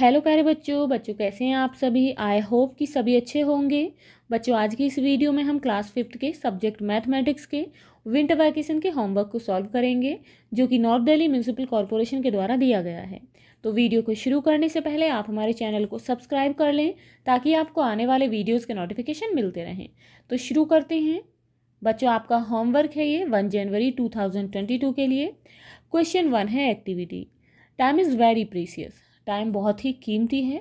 hello प्यारे बच्चों बच्चों कैसे हैं आप सभी आई होप कि सभी अच्छे होंगे बच्चों आज की इस वीडियो में हम क्लास फिफ्थ के सब्जेक्ट मैथमेटिक्स के विंटर वैकेशन के होमवर्क को सॉल्व करेंगे जो कि नॉर्थ दिल्ली म्यूनसिपल कॉरपोरेशन के द्वारा दिया गया है तो वीडियो को शुरू करने से पहले आप हमारे चैनल को सब्सक्राइब कर लें ताकि आपको आने वाले वीडियोज़ के नोटिफिकेशन मिलते रहें तो शुरू करते हैं बच्चों आपका होमवर्क है ये वन जनवरी टू के लिए क्वेश्चन वन है activity time is very precious time बहुत ही कीमती है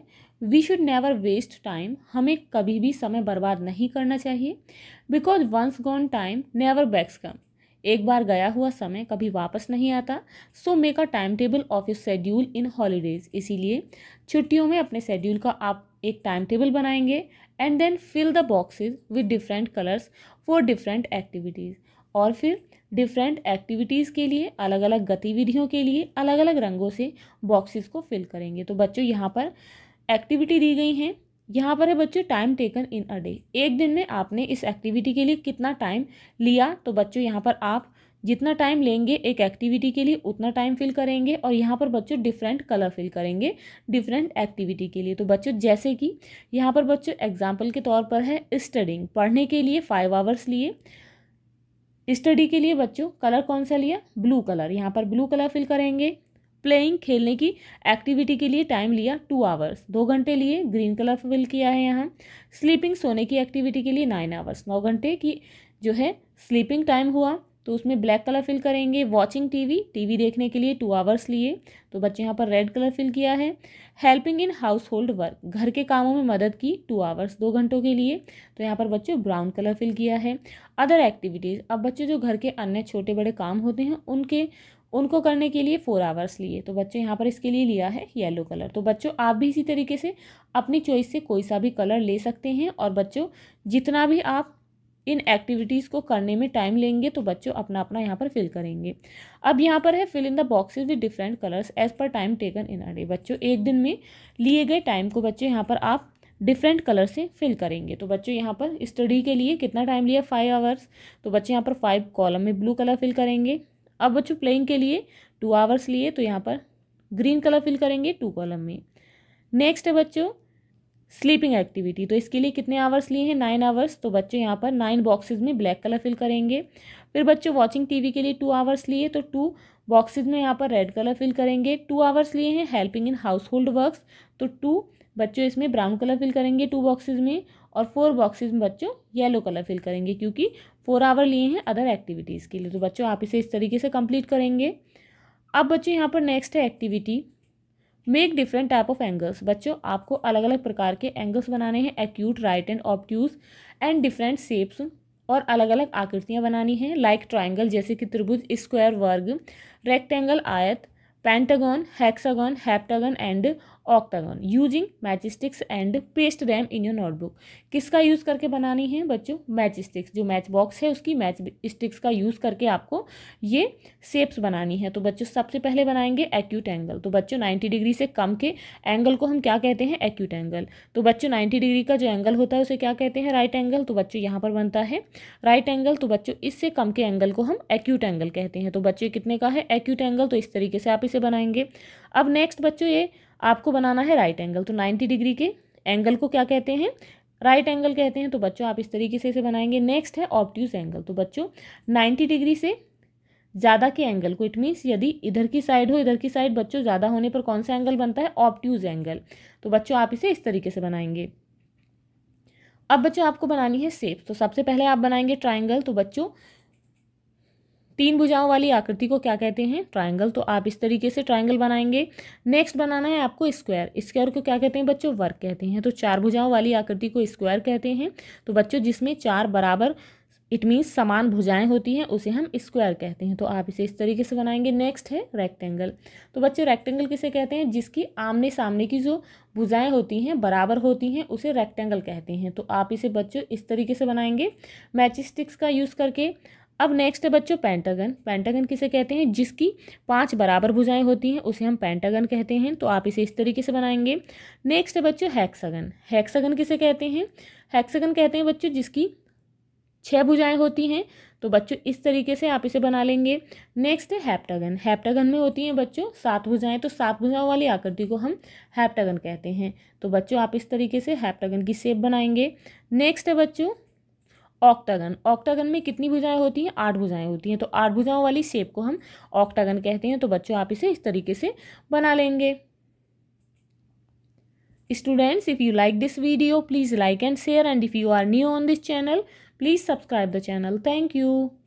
we should never waste time हमें कभी भी समय बर्बाद नहीं करना चाहिए because once gone time never backs come एक बार गया हुआ समय कभी वापस नहीं आता so make a time table of your schedule in holidays इसीलिए छुट्टियों में अपने शेड्यूल का आप एक टाइम टेबल बनाएंगे and then fill the boxes with different colours for different activities और फिर डिफरेंट एक्टिविटीज़ के लिए अलग अलग गतिविधियों के लिए अलग अलग रंगों से बॉक्सेस को फिल करेंगे तो बच्चों यहाँ पर एक्टिविटी दी गई हैं यहाँ पर है बच्चों time taken in a day एक दिन में आपने इस एक्टिविटी के लिए कितना टाइम लिया तो बच्चों यहाँ पर आप जितना टाइम लेंगे एक एक्टिविटी के लिए उतना टाइम फिल करेंगे और यहाँ पर बच्चों डिफरेंट कलर फिल करेंगे डिफरेंट एक्टिविटी के लिए तो बच्चों जैसे कि यहाँ पर बच्चों एग्जाम्पल के तौर पर है स्टडिंग पढ़ने के लिए फाइव आवर्स लिए स्टडी के लिए बच्चों कलर कौन सा लिया ब्लू कलर यहाँ पर ब्लू कलर फिल करेंगे प्लेइंग खेलने की एक्टिविटी के लिए टाइम लिया टू आवर्स दो घंटे लिए ग्रीन कलर फिल किया है यहाँ स्लीपिंग सोने की एक्टिविटी के लिए नाइन आवर्स नौ घंटे की जो है स्लीपिंग टाइम हुआ तो उसमें ब्लैक कलर फिल करेंगे वॉचिंग टीवी टीवी देखने के लिए टू आवर्स लिए तो बच्चे यहाँ पर रेड कलर फिल किया है helping in household work घर के कामों में मदद की टू आवर्स दो घंटों के लिए तो यहाँ पर बच्चों ब्राउन कलर फिल किया है अदर एक्टिविटीज़ अब बच्चे जो घर के अन्य छोटे बड़े काम होते हैं उनके उनको करने के लिए फोर आवर्स लिए तो बच्चों यहाँ पर इसके लिए लिया है येलो कलर तो बच्चों आप भी इसी तरीके से अपनी चॉइस से कोई सा भी कलर ले सकते हैं और बच्चों जितना भी आप इन एक्टिविटीज़ को करने में टाइम लेंगे तो बच्चों अपना अपना यहाँ पर फिल करेंगे अब यहाँ पर है fill in the boxes with different colours as per time taken in a day बच्चों एक दिन में लिए गए टाइम को बच्चे यहाँ पर आप डिफरेंट कलर से फिल करेंगे तो बच्चों यहाँ पर स्टडी के लिए कितना टाइम लिया फाइव आवर्स तो बच्चे यहाँ पर फाइव कॉलम में ब्लू कलर फिल करेंगे अब बच्चों प्लेइंग के लिए टू आवर्स लिए तो यहाँ पर ग्रीन कलर फिल करेंगे टू कॉलम में नेक्स्ट है बच्चों स्लीपिंग एक्टिविटी तो इसके लिए कितने आवर्स लिए हैं नाइन आवर्स तो बच्चे यहाँ पर नाइन बॉक्सेज में ब्लैक कलर फिल करेंगे फिर बच्चे वॉचिंग टीवी के लिए टू आवर्स लिए तो टू बॉक्सेज में यहाँ पर रेड कलर फिल करेंगे टू आवर्स लिए हैं helping in household work तो टू बच्चों इसमें ब्राउन कलर फिल करेंगे टू बॉक्सेज में और फोर बॉक्सेज में बच्चों येलो कलर फिल करेंगे क्योंकि फोर आवर लिए हैं अदर एक्टिविटीज़ के लिए तो बच्चों आप इसे इस तरीके से कंप्लीट करेंगे अब बच्चों यहाँ पर नेक्स्ट है activity make different type of angles बच्चों आपको अलग अलग प्रकार के एंगल्स बनाने हैं acute right and obtuse and different shapes और अलग अलग आकृतियाँ बनानी हैं लाइक ट्राइंगल जैसे कि त्रिभुज स्क्वायर वर्ग रेक्टेंगल आयत pentagon hexagon heptagon and octagon using matchsticks and paste them in your notebook किसका यूज़ करके बनानी है बच्चों मैच स्टिक्स जो मैच बॉक्स है उसकी मैच स्टिक्स का यूज़ करके आपको ये सेप्स बनानी है तो बच्चों सबसे पहले बनाएंगे एक्यूट एंगल तो बच्चों नाइन्टी डिग्री से कम के एंगल को हम क्या कहते हैं एक्यूट एंगल तो बच्चों नाइन्टी डिग्री का जो एंगल होता है उसे क्या कहते हैं राइट एंगल तो बच्चों यहाँ पर बनता है राइट एंगल तो बच्चों इससे कम के एंगल को हम एक्यूट एंगल कहते हैं तो बच्चों कितने का है एक्यूट एंगल तो इस तरीके से आप इसे बनाएंगे अब नेक्स्ट बच्चों ये आपको बनाना है राइट एंगल तो नाइन्टी डिग्री के एंगल को क्या कहते हैं राइट right एंगल कहते हैं तो बच्चों आप इस तरीके से इसे बनाएंगे नेक्स्ट है ऑप्ट्यूज एंगल तो बच्चों 90 डिग्री से ज़्यादा के एंगल को इट मीन्स यदि इधर की साइड हो इधर की साइड बच्चों ज़्यादा होने पर कौन सा एंगल बनता है ऑप्ट्यूज एंगल तो बच्चों आप इसे इस तरीके से बनाएंगे अब बच्चों आपको बनानी है सेप तो सबसे पहले आप बनाएंगे ट्राइंगल तो बच्चों तीन भुजाओं वाली आकृति को क्या कहते हैं ट्राइंगल तो आप इस तरीके से ट्राइंगल बनाएंगे नेक्स्ट बनाना है आपको स्क्वायर स्क्वायर को क्या कहते हैं बच्चों वर्ग कहते हैं तो चार भुजाओं वाली आकृति को स्क्वायर कहते हैं तो बच्चों जिसमें चार बराबर इट मीन्स समान भुजाएं होती हैं उसे हम स्क्वायर कहते हैं तो आप इसे इस तरीके से बनाएंगे नेक्स्ट है रेक्टेंगल तो बच्चे रेक्टेंगल किसे कहते हैं जिसकी आमने सामने की जो भुजाएं होती हैं बराबर होती हैं उसे रेक्टेंगल कहते हैं तो आप इसे बच्चों इस तरीके से बनाएंगे मैचिस्टिक्स का यूज़ करके अब नेक्स्ट है बच्चों पेंटागन पेंटागन किसे कहते हैं जिसकी पांच बराबर भुजाएं होती हैं उसे हम पेंटागन कहते हैं तो आप इसे इस तरीके से बनाएंगे नेक्स्ट है बच्चों हैक्सागन हैक्सागन किसे कहते हैं हैक्सागन कहते हैं बच्चों जिसकी छः भुजाएं होती हैं तो बच्चों इस तरीके से आप इसे बना लेंगे नेक्स्ट है हैप्टागन हैप्टागन में होती हैं बच्चों सात भुजाएं तो सात भुजाओं वाली आकृति को हम हैप्टागन कहते हैं तो बच्चों आप इस तरीके से हैप्टागन की शेप बनाएंगे नेक्स्ट है बच्चों ऑक्टागन ऑक्टागन में कितनी भुजाएं होती हैं आठ भुजाएं होती हैं तो आठ भुजाओं वाली शेप को हम ऑक्टागन कहते हैं तो बच्चों आप इसे इस तरीके से बना लेंगे students if you like this video please like and share and if you are new on this channel please subscribe the channel thank you